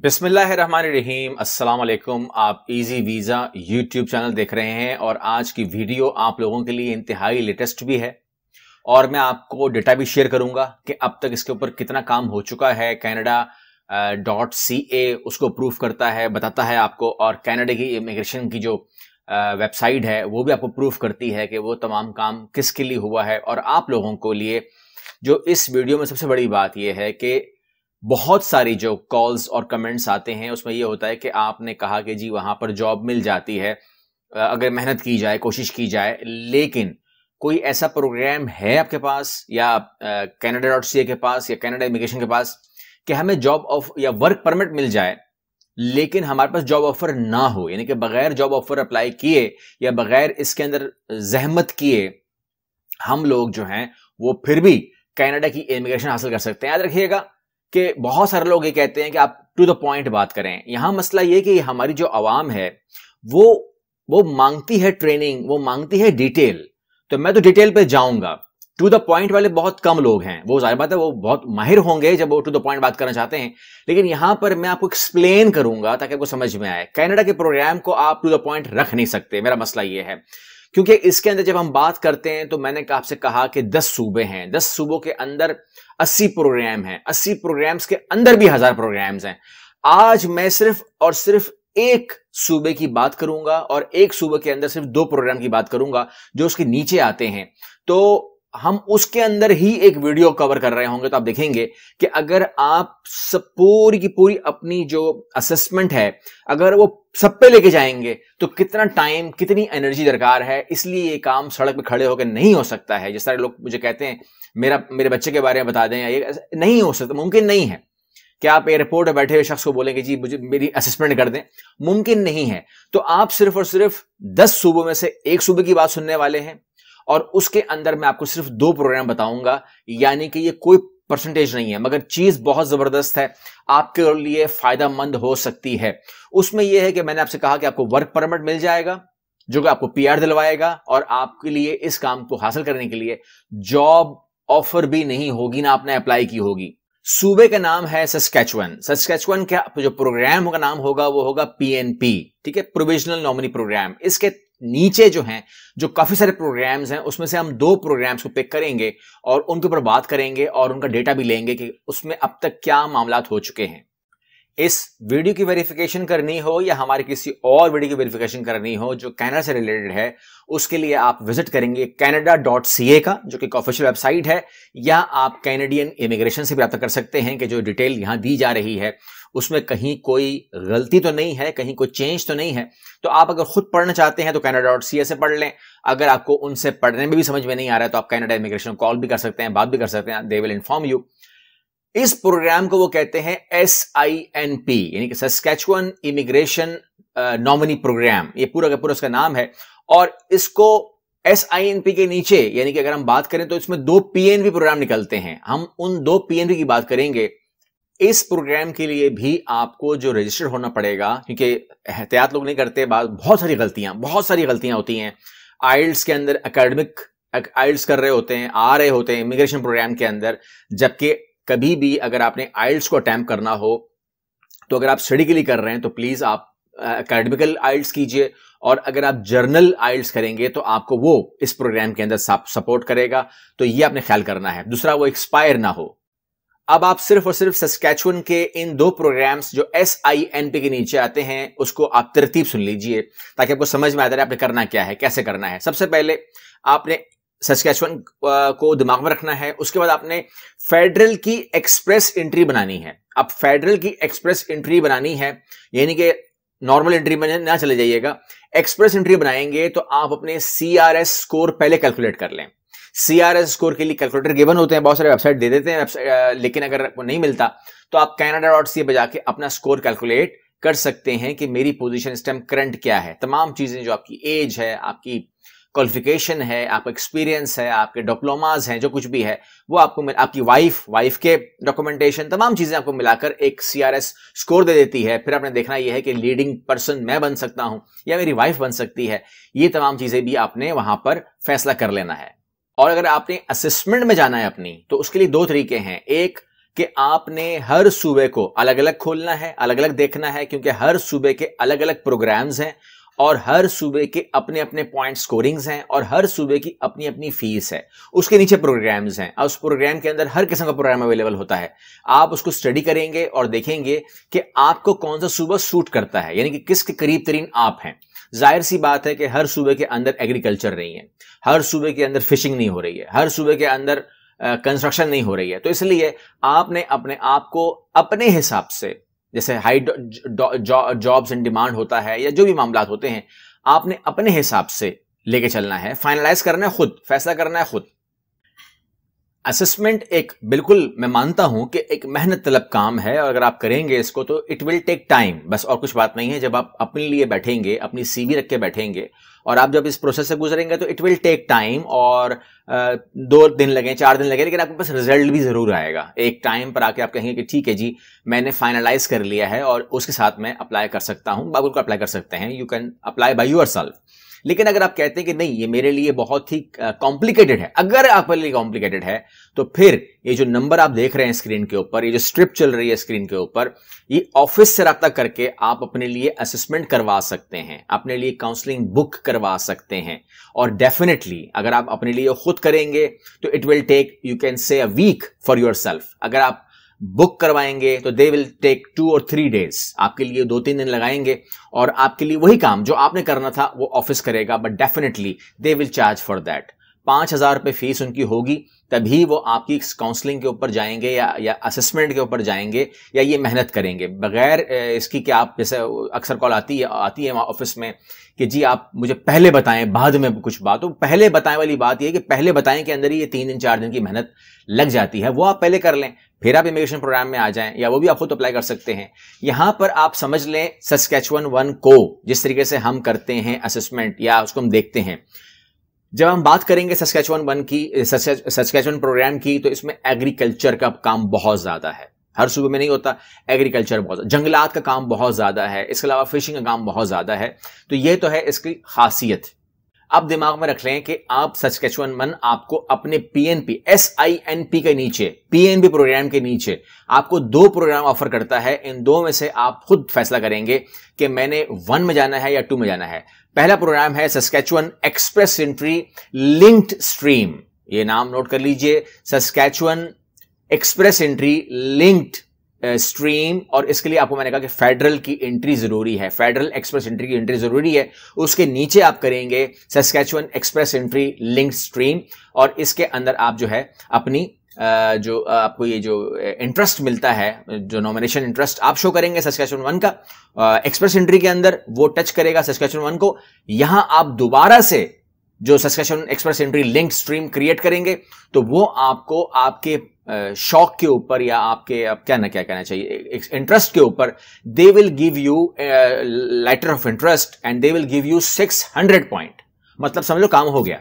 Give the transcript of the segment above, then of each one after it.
बिस्मिल्लाहिर्रहमानिर्रहीम अस्सलाम वालेकुम आप इजी वीज़ा यूट्यूब चैनल देख रहे हैं और आज की वीडियो आप लोगों के लिए इंतहाई लेटेस्ट भी है और मैं आपको डेटा भी शेयर करूंगा कि अब तक इसके ऊपर कितना काम हो चुका है कैनेडा डॉट सी ए उसको प्रूफ करता है बताता है आपको और कैनेडा की इमिग्रेशन की जो वेबसाइट है वो भी आपको प्रूफ करती है कि वो तमाम काम किसके लिए हुआ है और आप लोगों को लिए जो इस वीडियो में सबसे बड़ी बात यह है कि बहुत सारी जो कॉल्स और कमेंट्स आते हैं उसमें ये होता है कि आपने कहा कि जी वहां पर जॉब मिल जाती है अगर मेहनत की जाए कोशिश की जाए लेकिन कोई ऐसा प्रोग्राम है आपके पास या कैनेडा डॉट सी के पास या कैनेडा इमिग्रेशन के पास कि हमें जॉब ऑफ या वर्क परमिट मिल जाए लेकिन हमारे पास जॉब ऑफर ना हो यानी कि बगैर जॉब ऑफर अप्लाई किए या बगैर इसके अंदर जहमत किए हम लोग जो हैं वो फिर भी कनाडा की इमिग्रेशन हासिल कर सकते हैं याद रखिएगा कि बहुत सारे लोग ये कहते हैं कि आप टू द पॉइंट बात करें यहां मसला ये कि हमारी जो आवाम है वो वो मांगती है ट्रेनिंग वो मांगती है डिटेल तो मैं तो डिटेल पे जाऊंगा टू द पॉइंट वाले बहुत कम लोग हैं वो जाहिर बात है वो बहुत माहिर होंगे जब वो टू द पॉइंट बात करना चाहते हैं लेकिन यहां पर मैं आपको एक्सप्लेन करूंगा ताकि आपको समझ में आए कैनेडा के प्रोग्राम को आप टू द पॉइंट रख नहीं सकते मेरा मसला ये है क्योंकि इसके अंदर जब हम बात करते हैं तो मैंने आपसे कहा कि दस सूबे हैं दस सूबों के अंदर अस्सी प्रोग्राम हैं अस्सी प्रोग्राम्स के अंदर भी हजार प्रोग्राम्स हैं आज मैं सिर्फ और सिर्फ एक सूबे की बात करूंगा और एक सूबे के अंदर सिर्फ दो प्रोग्राम की बात करूंगा जो उसके नीचे आते हैं तो हम उसके अंदर ही एक वीडियो कवर कर रहे होंगे तो आप देखेंगे कि अगर आप सब पूरी की पूरी अपनी जो असेसमेंट है अगर वो सब पे लेके जाएंगे तो कितना टाइम कितनी एनर्जी दरकार है इसलिए ये काम सड़क पे खड़े होकर नहीं हो सकता है जिस तरह लोग मुझे कहते हैं मेरा मेरे बच्चे के बारे में बता दें ये नहीं हो सकता मुमकिन नहीं है क्या आप एयरपोर्ट पर बैठे हुए शख्स को बोलेंगे जी मुझे मेरी असेसमेंट कर दें मुमकिन नहीं है तो आप सिर्फ और सिर्फ दस सूबों में से एक सूबे की बात सुनने वाले हैं और उसके अंदर मैं आपको सिर्फ दो प्रोग्राम बताऊंगा यानी कि ये कोई परसेंटेज नहीं है मगर चीज बहुत जबरदस्त है आपके लिए फायदा मंद हो सकती है उसमें यह है कि मैंने आपसे कहा कि आपको वर्क परमिट मिल जाएगा जो कि आपको पीआर दिलवाएगा और आपके लिए इस काम को हासिल करने के लिए जॉब ऑफर भी नहीं होगी ना आपने अप्लाई की होगी सूबे का नाम है सस्केचुअन सस्केचुअन का जो प्रोग्राम का नाम होगा वो होगा पीएनपी ठीक है प्रोविजनल नॉमिनी प्रोग्राम इसके नीचे जो हैं जो काफ़ी सारे प्रोग्राम्स हैं उसमें से हम दो प्रोग्राम्स को पिक करेंगे और उनके ऊपर बात करेंगे और उनका डेटा भी लेंगे कि उसमें अब तक क्या मामला हो चुके हैं इस वीडियो की वेरिफिकेशन करनी हो या हमारे किसी और वीडियो की वेरिफिकेशन करनी हो जो कैनेडा से रिलेटेड है उसके लिए आप विजिट करेंगे कैनेडा डॉट सी ए का जो कि ऑफिशियल वेबसाइट है या आप कैनेडियन इमिग्रेशन से भी रब्ता कर सकते हैं कि जो डिटेल यहां दी जा रही है उसमें कहीं कोई गलती तो नहीं है कहीं कोई चेंज तो नहीं है तो आप अगर खुद पढ़ना चाहते हैं तो कैनेडा डॉट सी से पढ़ लें अगर आपको उनसे पढ़ने में भी समझ में नहीं आ रहा है तो आप कैनेडा इमिग्रेशन कॉल भी कर सकते हैं बात भी कर सकते हैं दे विल इन्फॉर्म यू इस प्रोग्राम को वो कहते हैं एस आई एन पी यानी कि सस्कैचुअन इमिग्रेशन नॉमिनी प्रोग्राम ये पूरा का पूरा उसका नाम है और इसको एस आई एन पी के नीचे यानी कि अगर हम बात करें तो इसमें दो पी एन पी प्रोग्राम निकलते हैं हम उन दो पी एन पी की बात करेंगे इस प्रोग्राम के लिए भी आपको जो रजिस्टर होना पड़ेगा क्योंकि एहतियात लोग नहीं करते बहुत सारी गलतियां बहुत सारी गलतियां होती हैं आइल्स के अंदर अकेडमिक आइल्स कर रहे होते हैं आ रहे होते हैं इमिग्रेशन प्रोग्राम के अंदर जबकि कभी भी अगर आपने आइल्स को अटैम्प करना हो तो अगर आप स्टडी के लिए कर रहे हैं तो प्लीज़ आप अकेडमिकल आइल्स कीजिए और अगर आप जर्नल आइल्स करेंगे तो आपको वो इस प्रोग्राम के अंदर सपोर्ट करेगा तो ये आपने ख्याल करना है दूसरा वो एक्सपायर ना हो अब आप सिर्फ और सिर्फ सस्कैचुअन के इन दो प्रोग्राम्स जो एस आई एन पी के नीचे आते हैं उसको आप तरतीब सुन लीजिए ताकि आपको समझ में आता है आपने करना क्या है कैसे करना है सबसे पहले आपने सस्कैचुअन को दिमाग में रखना है उसके बाद आपने फेडरल की एक्सप्रेस एंट्री बनानी है अब फेडरल की एक्सप्रेस एंट्री बनानी है यानी कि नॉर्मल एंट्री में ना चले जाइएगा एक्सप्रेस एंट्री बनाएंगे तो आप अपने सी आर एस स्कोर पहले कैलकुलेट कर लें सी आर एस स्कोर के लिए कैलकुलेटर गिवन होते हैं बहुत सारे वेबसाइट दे देते हैं लेकिन अगर आपको नहीं मिलता तो आप कैनाडा डॉट सी पर जाके अपना स्कोर कैलकुलेट कर सकते हैं कि मेरी पोजिशन इस टाइम करंट क्या है तमाम चीज़ें जो आपकी एज है आपकी क्वालिफिकेशन है आपका एक्सपीरियंस है आपके डिप्लोमाज हैं जो कुछ भी है वो आपको मिल, आपकी वाइफ वाइफ के डॉक्यूमेंटेशन तमाम चीज़ें आपको मिलाकर एक सीआरएस स्कोर दे देती है फिर आपने देखना यह है कि लीडिंग पर्सन मैं बन सकता हूं या मेरी वाइफ बन सकती है ये तमाम चीज़ें भी आपने वहां पर फैसला कर लेना है और अगर आपने असेसमेंट में जाना है अपनी तो उसके लिए दो तरीके हैं एक कि आपने हर सूबे को अलग अलग खोलना है अलग अलग देखना है क्योंकि हर सूबे के अलग अलग प्रोग्राम्स हैं और हर सूबे के अपने अपने पॉइंट स्कोरिंग्स हैं और हर सूबे की अपनी अपनी फीस है उसके नीचे प्रोग्राम्स हैं और उस प्रोग्राम के अंदर हर किस्म का प्रोग्राम अवेलेबल होता है आप उसको स्टडी करेंगे और देखेंगे कि आपको कौन सा सूबा सूट करता है यानी कि किसके करीब तरीन आप हैं जाहिर सी बात है कि हर सूबे के अंदर एग्रीकल्चर नहीं है हर सूबे के अंदर फिशिंग नहीं हो रही है हर सूबे के अंदर कंस्ट्रक्शन नहीं हो रही है तो इसलिए आपने अपने आप को अपने हिसाब से जैसे हाई जॉब्स एंड डिमांड होता है या जो भी मामला होते हैं आपने अपने हिसाब से लेके चलना है फाइनलाइज करना है खुद फैसला करना है खुद असेसमेंट एक बिल्कुल मैं मानता हूं कि एक मेहनत तलब काम है और अगर आप करेंगे इसको तो इट विल टेक टाइम बस और कुछ बात नहीं है जब आप अपने लिए बैठेंगे अपनी सीवी रख के बैठेंगे और आप जब इस प्रोसेस से गुजरेंगे तो इट विल टेक टाइम और दो दिन लगे चार दिन लगे लेकिन आपके पास रिजल्ट भी ज़रूर आएगा एक टाइम पर आके आप कहेंगे कि ठीक है जी मैंने फाइनलाइज कर लिया है और उसके साथ मैं अप्लाई कर सकता हूँ बाबुल को अप्लाई कर सकते हैं you can apply by yourself लेकिन अगर आप कहते हैं कि नहीं ये मेरे लिए बहुत ही कॉम्प्लिकेटेड है अगर आपके लिए कॉम्प्लिकेटेड है तो फिर ये जो नंबर आप देख रहे हैं स्क्रीन के ऊपर ये जो स्ट्रिप चल रही है स्क्रीन के ऊपर ये ऑफिस से रब्ता करके आप अपने लिए असेसमेंट करवा सकते हैं अपने लिए काउंसलिंग बुक करवा सकते हैं और डेफिनेटली अगर आप अपने लिए खुद करेंगे तो it will take you can say a week for yourself अगर आप बुक करवाएंगे तो दे विल टेक टू और थ्री डेज आपके लिए दो तीन दिन लगाएंगे और आपके लिए वही काम जो आपने करना था वो ऑफिस करेगा but definitely they will charge for that पाँच हज़ार रुपये फीस उनकी होगी तभी वो आपकी काउंसलिंग के ऊपर जाएंगे या या असेसमेंट के ऊपर जाएंगे या ये मेहनत करेंगे बगैर इसकी कि आप जैसे अक्सर कॉल आती है आती है ऑफिस में कि जी आप मुझे पहले बताएं बाद में कुछ बात हो तो पहले बताएं वाली बात यह कि पहले बताएं कि अंदर ही ये तीन दिन चार दिन की मेहनत लग जाती है वो आप पहले कर लें फिर आप इमिग्रेशन प्रोग्राम में आ जाएं या वो भी आप खुद अप्लाई कर सकते हैं यहां पर आप समझ लें सस्केचवन वन को जिस तरीके से हम करते हैं असेसमेंट या उसको हम देखते हैं जब हम बात करेंगे सस्केचवन वन की सस्केचवन प्रोग्राम की तो इसमें एग्रीकल्चर का काम बहुत ज्यादा है हर सूबे में नहीं होता एग्रीकल्चर बहुत जंगलात का काम बहुत ज्यादा है इसके अलावा फिशिंग का काम बहुत ज्यादा है तो ये तो है इसकी खासियत आप दिमाग में रख लें कि आप सचकेचुअन मन आपको अपने PNP S I N P के नीचे पीएनपी प्रोग्राम के नीचे आपको दो प्रोग्राम ऑफर करता है इन दो में से आप खुद फैसला करेंगे कि मैंने वन में जाना है या टू में जाना है पहला प्रोग्राम है Saskatchewan express entry linked stream ये नाम नोट कर लीजिए Saskatchewan express entry linked stream और इसके लिए आपको मैंने कहा कि फेडरल की एंट्री जरूरी है फेडरल एक्सप्रेस एंट्री की एंट्री जरूरी है उसके नीचे आप करेंगे Saskatchewan express entry link stream और इसके अंदर आप जो है अपनी जो आपको ये जो इंटरेस्ट मिलता है जो नॉमिनेशन इंटरेस्ट आप शो करेंगे सस्कैचुअन वन का एक्सप्रेस एंट्री के अंदर वो टच करेगा सस्कैचुअन वन को यहां आप दोबारा से जो Saskatchewan express entry link stream create करेंगे तो वो आपको आपके शौक के ऊपर या आपके अब क्या ना क्या कहना चाहिए इंटरेस्ट के ऊपर they will give you letter of interest and they will give you six hundred point मतलब समझ लो काम हो गया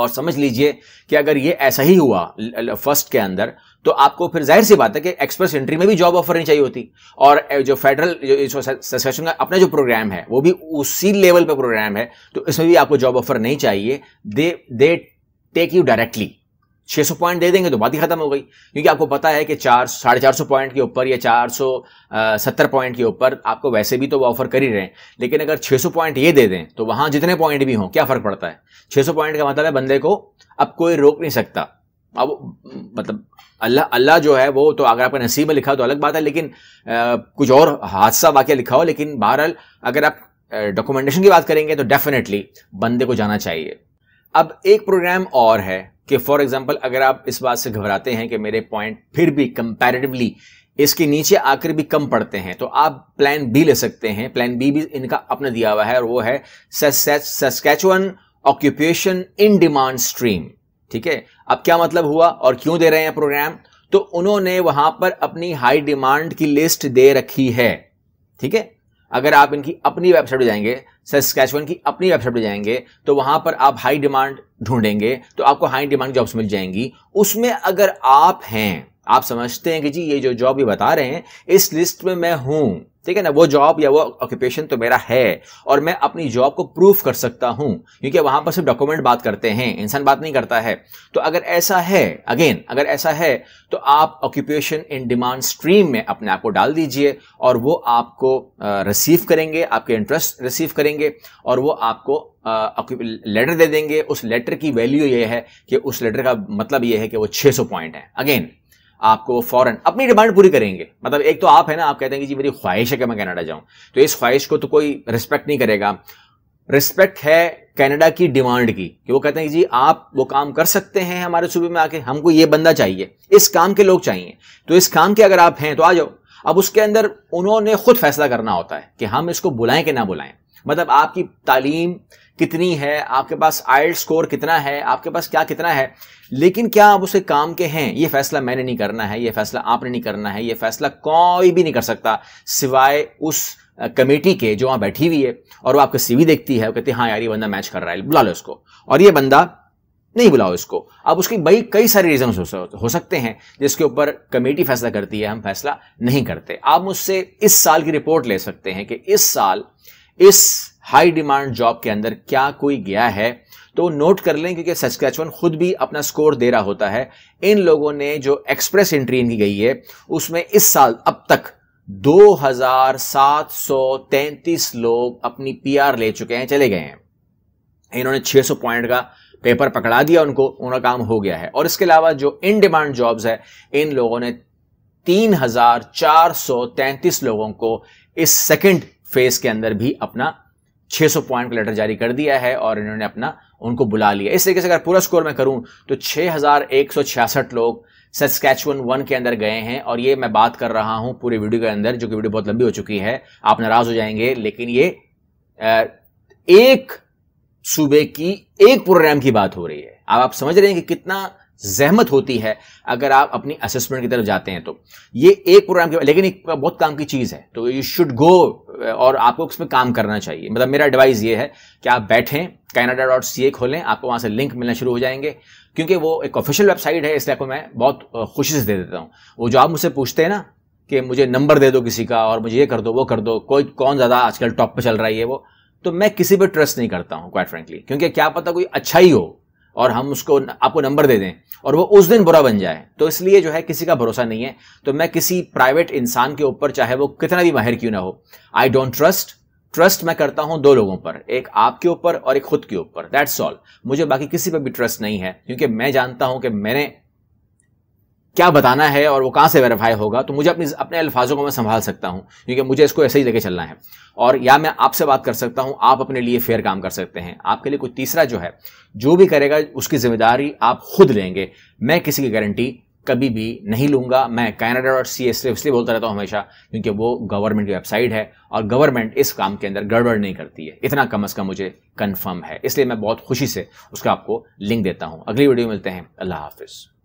और समझ लीजिए कि अगर ये ऐसा ही हुआ फर्स्ट के अंदर तो आपको फिर जाहिर सी बात है कि एक्सप्रेस एंट्री में भी जॉब ऑफर नहीं चाहिए होती और जो फेडरल जो सेशन का अपना जो प्रोग्राम है वो भी उसी लेवल पर प्रोग्राम है तो इसमें भी आपको जॉब ऑफर नहीं चाहिए they they take you directly छः सौ पॉइंट दे देंगे तो बात ही खत्म हो गई क्योंकि आपको पता है कि चार साढ़े चार सौ पॉइंट के ऊपर या चार सौ सत्तर पॉइंट के ऊपर आपको वैसे भी तो वो ऑफर कर ही रहे हैं लेकिन अगर छः सौ पॉइंट ये दे दें तो वहाँ जितने पॉइंट भी हों क्या फ़र्क पड़ता है छः सौ पॉइंट का मतलब है बंदे को अब कोई रोक नहीं सकता अब मतलब अल्लाह अल्लाह जो है वो तो अगर आपका नसीब में लिखा हो तो अलग बात है लेकिन आ, कुछ और हादसा वाक्य लिखा हो लेकिन बहरहाल अगर आप डॉक्यूमेंटेशन की बात करेंगे तो डेफिनेटली बंदे को जाना चाहिए अब एक प्रोग्राम और है कि फॉर एग्जाम्पल अगर आप इस बात से घबराते हैं कि मेरे पॉइंट फिर भी कंपैरेटिवली इसके नीचे आकर भी कम पड़ते हैं तो आप प्लान बी ले सकते हैं प्लान बी भी इनका अपना दिया हुआ है और वो है Saskatchewan occupation in demand stream ठीक है अब क्या मतलब हुआ और क्यों दे रहे हैं प्रोग्राम तो उन्होंने वहां पर अपनी हाई डिमांड की लिस्ट दे रखी है ठीक है अगर आप इनकी अपनी वेबसाइट पर जाएंगे सस्कैचवन की अपनी वेबसाइट पर जाएंगे तो वहां पर आप हाई डिमांड ढूंढेंगे तो आपको हाई डिमांड जॉब्स मिल जाएंगी उसमें अगर आप हैं आप समझते हैं कि जी ये जो जॉब ये बता रहे हैं इस लिस्ट में मैं हूं ठीक है ना वो जॉब या वो ऑक्यूपेशन तो मेरा है और मैं अपनी जॉब को प्रूफ कर सकता हूं क्योंकि वहां पर सिर्फ डॉक्यूमेंट बात करते हैं इंसान बात नहीं करता है तो अगर ऐसा है अगेन अगर ऐसा है तो आप ऑक्यूपेशन इन डिमांड स्ट्रीम में अपने आप को डाल दीजिए और वो आपको रिसीव करेंगे आपके इंटरेस्ट रिसीव करेंगे और वो आपको लेटर दे देंगे उस लेटर की वैल्यू ये है कि उस लेटर का मतलब ये है कि वो 600 पॉइंट है अगेन आपको फॉरन अपनी डिमांड पूरी करेंगे मतलब एक तो आप है ना आप कहते हैं कि जी मेरी ख्वाहिश है कि मैं कनाडा जाऊं तो इस ख्वाहिश को तो कोई रिस्पेक्ट नहीं करेगा रिस्पेक्ट है कनाडा की डिमांड की कि वो कहते हैं कि जी आप वो काम कर सकते हैं हमारे सूबे में आके हमको ये बंदा चाहिए इस काम के लोग चाहिए तो इस काम के अगर आप हैं तो आ जाओ अब उसके अंदर उन्होंने खुद फैसला करना होता है कि हम इसको बुलाएं कि ना बुलाएं मतलब आपकी तालीम कितनी है आपके पास आइल्ड स्कोर कितना है आपके पास क्या कितना है लेकिन क्या आप उसके काम के हैं ये फैसला मैंने नहीं करना है ये फैसला आपने नहीं करना है ये फैसला कोई भी नहीं कर सकता सिवाय उस कमेटी के जो वहां बैठी हुई है और वो आपका सीवी देखती है वो कहती है हाँ यार ये बंदा मैच कर रहा है बुला लो इसको और ये बंदा नहीं बुलाओ इसको अब उसकी भाई कई सारे रीजन हो सकते हैं जिसके ऊपर कमेटी फैसला करती है हम फैसला नहीं करते आप मुझसे इस साल की रिपोर्ट ले सकते हैं कि इस साल इस हाई डिमांड जॉब के अंदर क्या कोई गया है तो नोट कर लें क्योंकि सचकैचवन खुद भी अपना स्कोर दे रहा होता है इन लोगों ने जो एक्सप्रेस एंट्री इनकी गई है उसमें इस साल अब तक 2,733 लोग अपनी पीआर ले चुके हैं चले गए हैं इन्होंने 600 पॉइंट का पेपर पकड़ा दिया उनको उनका काम हो गया है और इसके अलावा जो इन डिमांड जॉब्स है इन लोगों ने तीन लोगों को इस सेकंड फेस के अंदर भी अपना 600 पॉइंट का लेटर जारी कर दिया है और इन्होंने अपना उनको बुला लिया इस तरीके से अगर पूरा स्कोर मैं करूं तो 6166 लोग सस्कैचुअन वन के अंदर गए हैं और ये मैं बात कर रहा हूं पूरे वीडियो के अंदर जो कि वीडियो बहुत लंबी हो चुकी है आप नाराज हो जाएंगे लेकिन ये एक सूबे की एक प्रोग्राम की बात हो रही है अब आप समझ रहे हैं कि कितना जहमत होती है अगर आप अपनी असेसमेंट की तरफ जाते हैं तो ये एक प्रोग्राम की लेकिन एक बहुत काम की चीज़ है तो यू शुड गो और आपको उसमें काम करना चाहिए मतलब मेरा एडवाइस ये है कि आप बैठें कैनाडा डॉट सी ए खोलें आपको वहाँ से लिंक मिलना शुरू हो जाएंगे क्योंकि वो एक ऑफिशियल वेबसाइट है इसलिए आपको मैं बहुत खुशी से दे देता हूँ वो जो आप मुझसे पूछते हैं ना कि मुझे नंबर दे दो किसी का और मुझे ये कर दो वो कर दो कोई कौन ज़्यादा आजकल टॉप पर चल रहा है वो तो मैं किसी पर ट्रस्ट नहीं करता हूँ क्वाइट फ्रेंकली क्योंकि क्या पता कोई अच्छा ही हो और हम उसको आपको नंबर दे दें और वो उस दिन बुरा बन जाए तो इसलिए जो है किसी का भरोसा नहीं है तो मैं किसी प्राइवेट इंसान के ऊपर चाहे वो कितना भी माहिर क्यों ना हो आई डोंट ट्रस्ट ट्रस्ट मैं करता हूं दो लोगों पर एक आपके ऊपर और एक खुद के ऊपर दैट्स ऑल मुझे बाकी किसी पर भी ट्रस्ट नहीं है क्योंकि मैं जानता हूं कि मैंने क्या बताना है और वो कहाँ से वेरीफाई होगा तो मुझे अपने अपने अल्फाजों को मैं संभाल सकता हूँ क्योंकि मुझे इसको ऐसे ही लेके चलना है और या मैं आपसे बात कर सकता हूँ आप अपने लिए फेयर काम कर सकते हैं आपके लिए कोई तीसरा जो है जो भी करेगा उसकी जिम्मेदारी आप खुद लेंगे मैं किसी की गारंटी कभी भी नहीं लूंगा मैं कैनेडा डॉट सी एस इसलिए बोलता रहता हूँ हमेशा क्योंकि वो गवर्नमेंट की वेबसाइट है और गवर्नमेंट इस काम के अंदर गड़बड़ नहीं करती है इतना कम अज़ कम मुझे कन्फर्म है इसलिए मैं बहुत खुशी से उसका आपको लिंक देता हूँ अगली वीडियो मिलते हैं अल्लाह हाफिज़